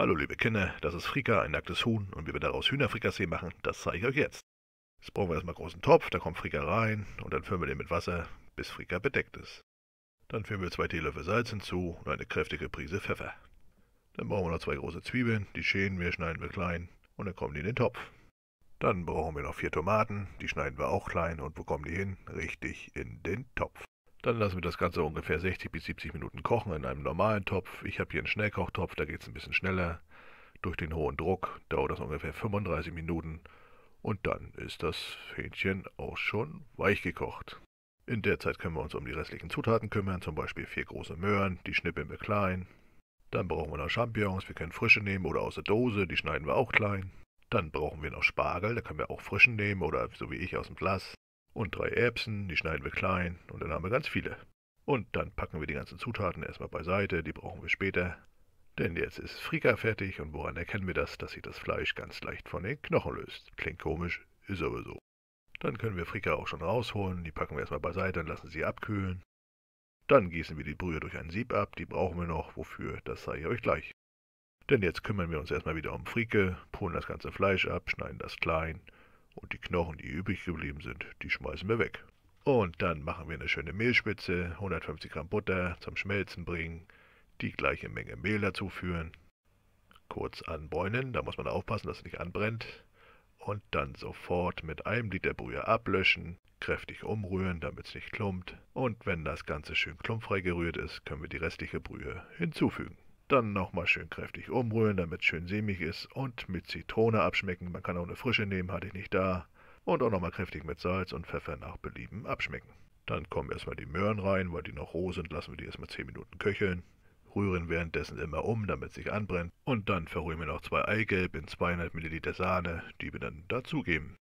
Hallo liebe Kinder, das ist Frika, ein nacktes Huhn und wie wir daraus Hühnerfrikassee machen, das zeige ich euch jetzt. Jetzt brauchen wir erstmal einen großen Topf, da kommt Frika rein und dann füllen wir den mit Wasser, bis Frika bedeckt ist. Dann füllen wir zwei Teelöffel Salz hinzu und eine kräftige Prise Pfeffer. Dann brauchen wir noch zwei große Zwiebeln, die schälen wir, schneiden wir klein und dann kommen die in den Topf. Dann brauchen wir noch vier Tomaten, die schneiden wir auch klein und wo kommen die hin? Richtig in den Topf. Dann lassen wir das Ganze ungefähr 60 bis 70 Minuten kochen in einem normalen Topf. Ich habe hier einen Schnellkochtopf, da geht es ein bisschen schneller. Durch den hohen Druck dauert das ungefähr 35 Minuten und dann ist das Hähnchen auch schon weich gekocht. In der Zeit können wir uns um die restlichen Zutaten kümmern, zum Beispiel vier große Möhren, die schnippeln wir klein. Dann brauchen wir noch Champignons, wir können frische nehmen oder aus der Dose, die schneiden wir auch klein. Dann brauchen wir noch Spargel, da können wir auch frischen nehmen oder so wie ich aus dem Glas und drei Erbsen, die schneiden wir klein und dann haben wir ganz viele. Und dann packen wir die ganzen Zutaten erstmal beiseite, die brauchen wir später. Denn jetzt ist Frika fertig und woran erkennen wir das, dass sich das Fleisch ganz leicht von den Knochen löst? Klingt komisch, ist aber so. Dann können wir Frika auch schon rausholen, die packen wir erstmal beiseite und lassen sie abkühlen. Dann gießen wir die Brühe durch ein Sieb ab, die brauchen wir noch, wofür, das zeige ich euch gleich. Denn jetzt kümmern wir uns erstmal wieder um Frike, pulen das ganze Fleisch ab, schneiden das klein, und die Knochen, die übrig geblieben sind, die schmeißen wir weg. Und dann machen wir eine schöne Mehlspitze, 150 Gramm Butter zum Schmelzen bringen, die gleiche Menge Mehl dazuführen, kurz anbräunen, da muss man aufpassen, dass es nicht anbrennt, und dann sofort mit einem Liter Brühe ablöschen, kräftig umrühren, damit es nicht klumpt, und wenn das Ganze schön klumpfrei gerührt ist, können wir die restliche Brühe hinzufügen. Dann nochmal schön kräftig umrühren, damit es schön sämig ist. Und mit Zitrone abschmecken. Man kann auch eine frische nehmen, hatte ich nicht da. Und auch nochmal kräftig mit Salz und Pfeffer nach Belieben abschmecken. Dann kommen erstmal die Möhren rein, weil die noch roh sind, lassen wir die erstmal 10 Minuten köcheln. Rühren währenddessen immer um, damit es sich anbrennt. Und dann verrühren wir noch zwei Eigelb in 200 ml Sahne, die wir dann dazugeben.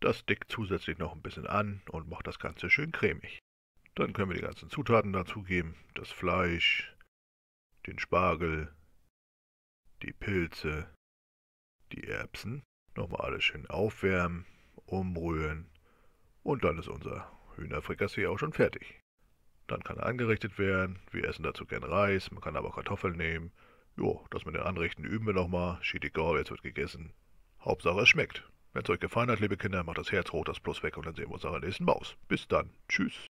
Das dickt zusätzlich noch ein bisschen an und macht das Ganze schön cremig. Dann können wir die ganzen Zutaten dazugeben. Das Fleisch, den Spargel, die Pilze, die Erbsen. Nochmal alles schön aufwärmen, umrühren und dann ist unser Hühnerfrikassee auch schon fertig. Dann kann er angerichtet werden. Wir essen dazu gern Reis, man kann aber Kartoffeln nehmen. Jo, das mit den Anrichten üben wir nochmal. Schied egal, jetzt wird gegessen. Hauptsache es schmeckt. Wenn es euch gefallen hat, liebe Kinder, macht das Herz rot, das Plus weg und dann sehen wir uns in der nächsten Maus. Bis dann. Tschüss.